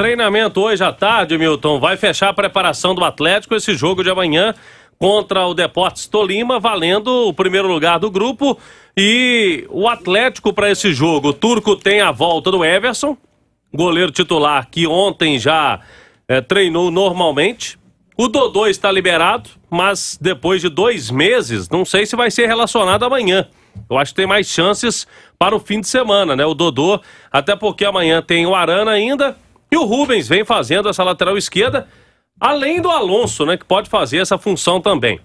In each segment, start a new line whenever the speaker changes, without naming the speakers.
Treinamento hoje à tarde, Milton. Vai fechar a preparação do Atlético esse jogo de amanhã contra o Deportes Tolima, valendo o primeiro lugar do grupo. E o Atlético para esse jogo. O Turco tem a volta do Everson, goleiro titular que ontem já é, treinou normalmente. O Dodô está liberado, mas depois de dois meses, não sei se vai ser relacionado amanhã. Eu acho que tem mais chances para o fim de semana, né? O Dodô, até porque amanhã tem o Arana ainda e o Rubens vem fazendo essa lateral esquerda, além do Alonso, né, que pode fazer essa função também.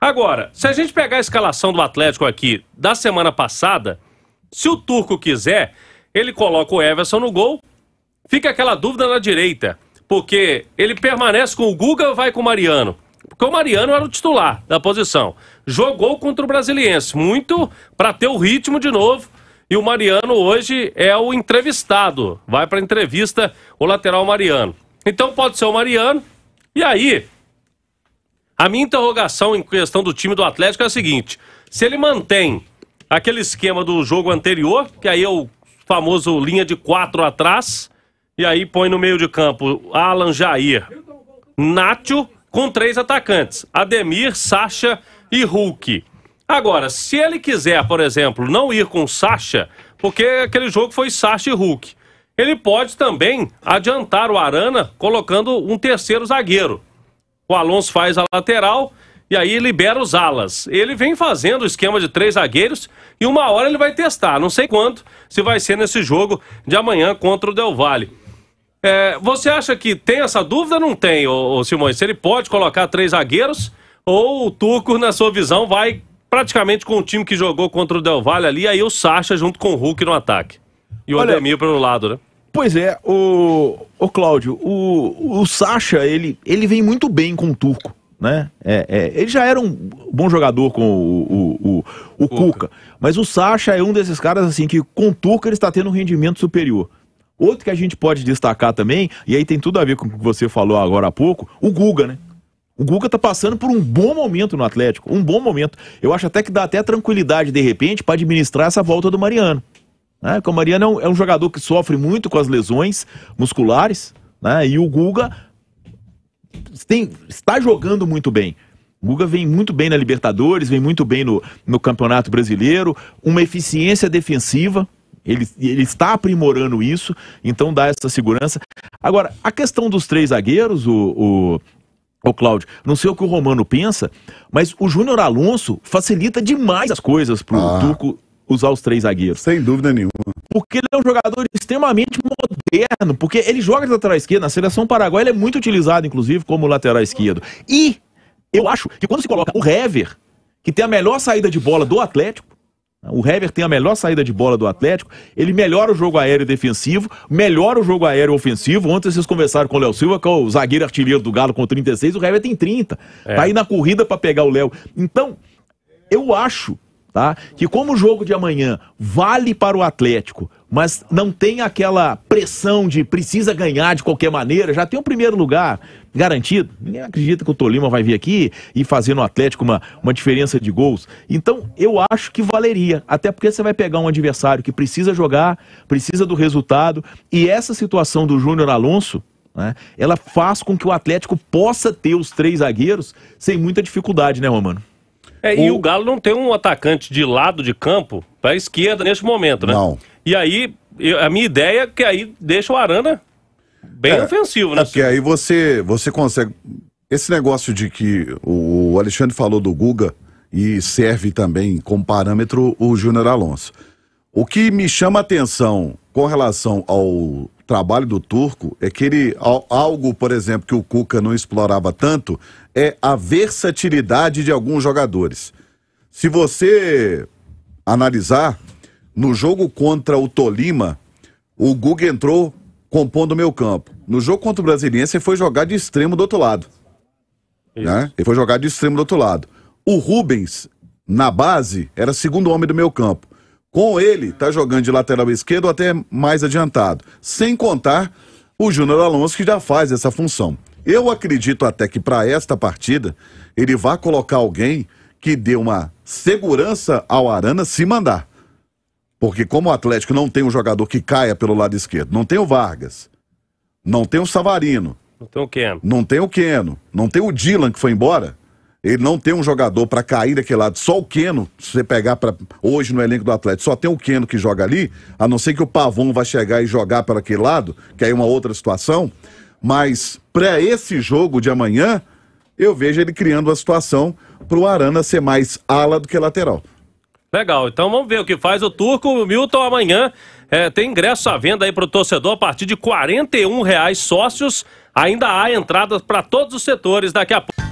Agora, se a gente pegar a escalação do Atlético aqui da semana passada, se o Turco quiser, ele coloca o Everson no gol, fica aquela dúvida na direita, porque ele permanece com o Guga ou vai com o Mariano? Porque o Mariano era o titular da posição. Jogou contra o Brasiliense, muito para ter o ritmo de novo e o Mariano hoje é o entrevistado. Vai para entrevista o lateral Mariano. Então pode ser o Mariano. E aí, a minha interrogação em questão do time do Atlético é a seguinte: se ele mantém aquele esquema do jogo anterior, que aí é o famoso linha de quatro atrás, e aí põe no meio de campo Alan Jair, Nátio, com três atacantes: Ademir, Sacha e Hulk. Agora, se ele quiser, por exemplo, não ir com Sacha, porque aquele jogo foi Sacha e Hulk, ele pode também adiantar o Arana colocando um terceiro zagueiro. O Alonso faz a lateral e aí libera os alas. Ele vem fazendo o esquema de três zagueiros e uma hora ele vai testar, não sei quanto, se vai ser nesse jogo de amanhã contra o Del Valle. É, você acha que tem essa dúvida? Não tem, ô, ô Simões. Se ele pode colocar três zagueiros ou o Turco, na sua visão, vai praticamente com o time que jogou contra o Del Valle ali, aí o Sacha junto com o Hulk no ataque. E o Olha, para pelo lado, né?
Pois é, o, o Cláudio, o, o Sacha, ele, ele vem muito bem com o Turco, né? É, é, ele já era um bom jogador com o, o, o, o Cuca. Cuca, mas o Sacha é um desses caras assim que com o Turco ele está tendo um rendimento superior. Outro que a gente pode destacar também, e aí tem tudo a ver com o que você falou agora há pouco, o Guga, né? O Guga tá passando por um bom momento no Atlético, um bom momento. Eu acho até que dá até tranquilidade, de repente, para administrar essa volta do Mariano. Né? Porque o Mariano é, é um, jogador que sofre muito com as lesões musculares, né? E o Guga tem, está jogando muito bem. O Guga vem muito bem na Libertadores, vem muito bem no, no Campeonato Brasileiro, uma eficiência defensiva, ele, ele, está aprimorando isso, então dá essa segurança. Agora, a questão dos três zagueiros, o, o, Ô Cláudio, não sei o que o Romano pensa, mas o Júnior Alonso facilita demais as coisas pro ah. Turco usar os três zagueiros. Sem dúvida nenhuma. Porque ele é um jogador extremamente moderno, porque ele joga de lateral esquerdo. Na seleção paraguaia ele é muito utilizado, inclusive, como lateral esquerdo. E eu acho que quando se coloca o Hever, que tem a melhor saída de bola do Atlético, o Hever tem a melhor saída de bola do Atlético, ele melhora o jogo aéreo defensivo, melhora o jogo aéreo ofensivo. Ontem vocês conversaram com o Léo Silva, que é o zagueiro artilheiro do Galo com 36, o Hever tem 30. É. Tá aí na corrida para pegar o Léo. Então, eu acho tá? Que como o jogo de amanhã vale para o Atlético, mas não tem aquela pressão de precisa ganhar de qualquer maneira, já tem o primeiro lugar garantido. Ninguém acredita que o Tolima vai vir aqui e fazer no Atlético uma, uma diferença de gols. Então, eu acho que valeria, até porque você vai pegar um adversário que precisa jogar, precisa do resultado, e essa situação do Júnior Alonso, né, ela faz com que o Atlético possa ter os três zagueiros sem muita dificuldade, né,
Romano? É, o... E o Galo não tem um atacante de lado de campo para a esquerda neste momento, né? Não. E aí, eu, a minha ideia é que aí deixa o Arana bem é, ofensivo, né? É
porque aí você, você consegue. Esse negócio de que o Alexandre falou do Guga e serve também como parâmetro o Júnior Alonso. O que me chama atenção com relação ao trabalho do Turco é que ele, algo, por exemplo, que o Cuca não explorava tanto, é a versatilidade de alguns jogadores. Se você analisar, no jogo contra o Tolima, o Guga entrou compondo o meu campo. No jogo contra o Brasiliense, ele foi jogar de extremo do outro lado. Né? Ele foi jogar de extremo do outro lado. O Rubens, na base, era segundo homem do meu campo. Com ele, está jogando de lateral esquerdo ou até mais adiantado. Sem contar o Júnior Alonso, que já faz essa função. Eu acredito até que para esta partida, ele vai colocar alguém que dê uma segurança ao Arana se mandar. Porque como o Atlético não tem um jogador que caia pelo lado esquerdo, não tem o Vargas, não tem o Savarino, não tem o Keno, não tem o Keno, não tem o Dylan que foi embora, ele não tem um jogador para cair daquele lado. Só o Queno, se você pegar para hoje no elenco do Atlético, só tem o Queno que joga ali, a não ser que o Pavão vai chegar e jogar para aquele lado, que aí é uma outra situação. Mas para esse jogo de amanhã, eu vejo ele criando uma situação para o Arana ser mais ala do que lateral.
Legal, então vamos ver o que faz o Turco. O Milton amanhã é, tem ingresso à venda aí para o torcedor a partir de R$ reais sócios. Ainda há entradas para todos os setores daqui a pouco.